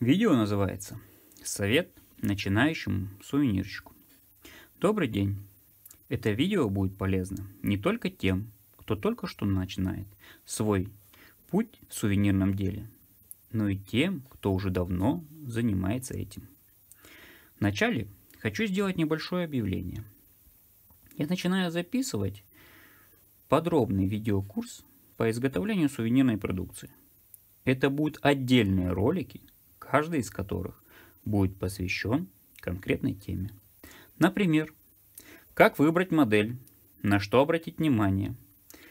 Видео называется «Совет начинающему сувенирщику». Добрый день! Это видео будет полезно не только тем, кто только что начинает свой путь в сувенирном деле, но и тем, кто уже давно занимается этим. Вначале хочу сделать небольшое объявление. Я начинаю записывать подробный видеокурс по изготовлению сувенирной продукции. Это будут отдельные ролики – каждый из которых будет посвящен конкретной теме. Например, как выбрать модель, на что обратить внимание,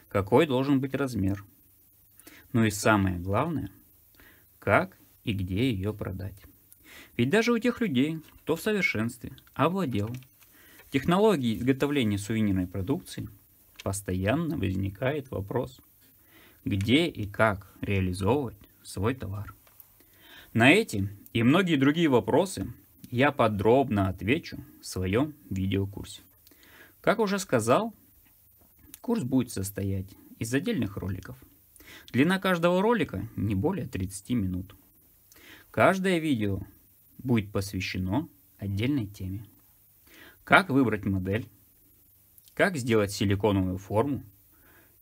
какой должен быть размер. Ну и самое главное, как и где ее продать. Ведь даже у тех людей, кто в совершенстве овладел технологией изготовления сувенирной продукции, постоянно возникает вопрос, где и как реализовывать свой товар. На эти и многие другие вопросы я подробно отвечу в своем видеокурсе. Как уже сказал, курс будет состоять из отдельных роликов. Длина каждого ролика не более 30 минут. Каждое видео будет посвящено отдельной теме. Как выбрать модель, как сделать силиконовую форму,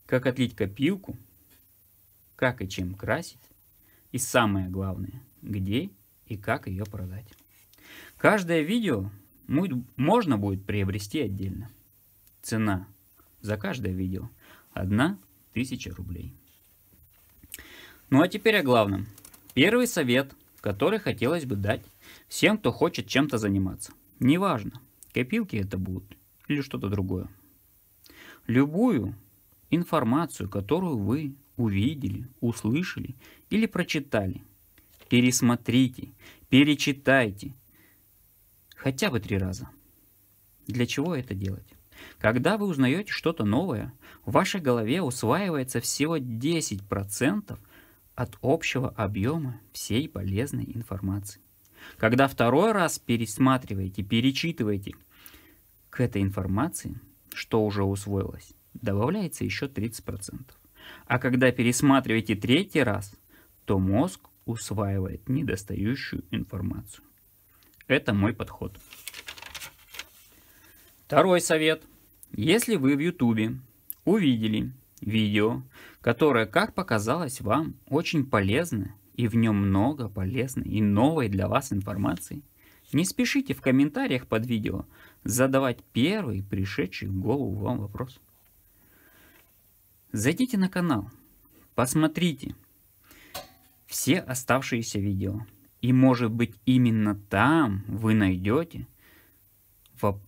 как отлить копилку, как и чем красить и самое главное – где и как ее продать. Каждое видео можно будет приобрести отдельно. Цена за каждое видео 1000 рублей. Ну а теперь о главном. Первый совет, который хотелось бы дать всем, кто хочет чем-то заниматься. Неважно, копилки это будут или что-то другое. Любую информацию, которую вы увидели, услышали или прочитали, пересмотрите, перечитайте. Хотя бы три раза. Для чего это делать? Когда вы узнаете что-то новое, в вашей голове усваивается всего 10% от общего объема всей полезной информации. Когда второй раз пересматриваете, перечитываете, к этой информации, что уже усвоилось, добавляется еще 30%. А когда пересматриваете третий раз, то мозг усваивает недостающую информацию. Это мой подход. Второй совет. Если вы в YouTube увидели видео, которое, как показалось вам, очень полезно и в нем много полезной и новой для вас информации, не спешите в комментариях под видео задавать первый пришедший в голову вам вопрос. Зайдите на канал, посмотрите, все оставшиеся видео. И может быть именно там вы найдете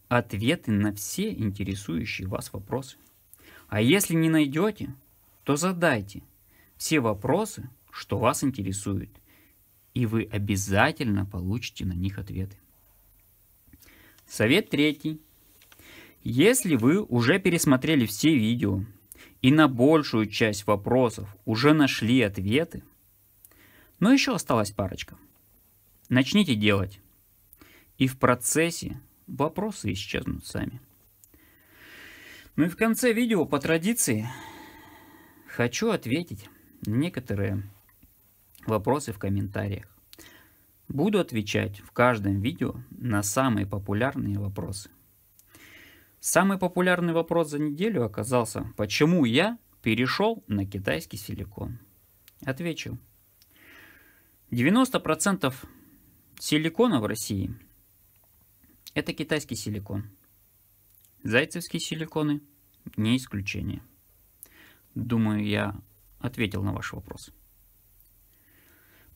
ответы на все интересующие вас вопросы. А если не найдете, то задайте все вопросы, что вас интересуют, и вы обязательно получите на них ответы. Совет третий. Если вы уже пересмотрели все видео и на большую часть вопросов уже нашли ответы, но еще осталась парочка. Начните делать. И в процессе вопросы исчезнут сами. Ну и в конце видео по традиции хочу ответить некоторые вопросы в комментариях. Буду отвечать в каждом видео на самые популярные вопросы. Самый популярный вопрос за неделю оказался, почему я перешел на китайский силикон. Отвечу. 90% силикона в России – это китайский силикон. Зайцевские силиконы – не исключение. Думаю, я ответил на ваш вопрос.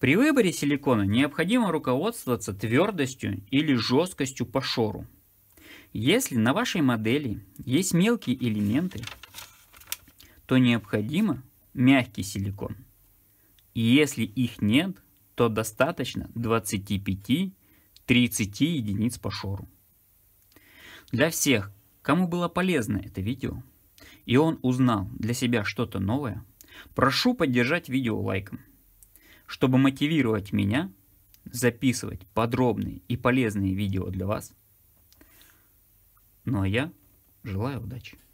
При выборе силикона необходимо руководствоваться твердостью или жесткостью по шору. Если на вашей модели есть мелкие элементы, то необходимо мягкий силикон. если их нет – что достаточно 25-30 единиц по шору. Для всех, кому было полезно это видео, и он узнал для себя что-то новое, прошу поддержать видео лайком, чтобы мотивировать меня записывать подробные и полезные видео для вас. Ну а я желаю удачи.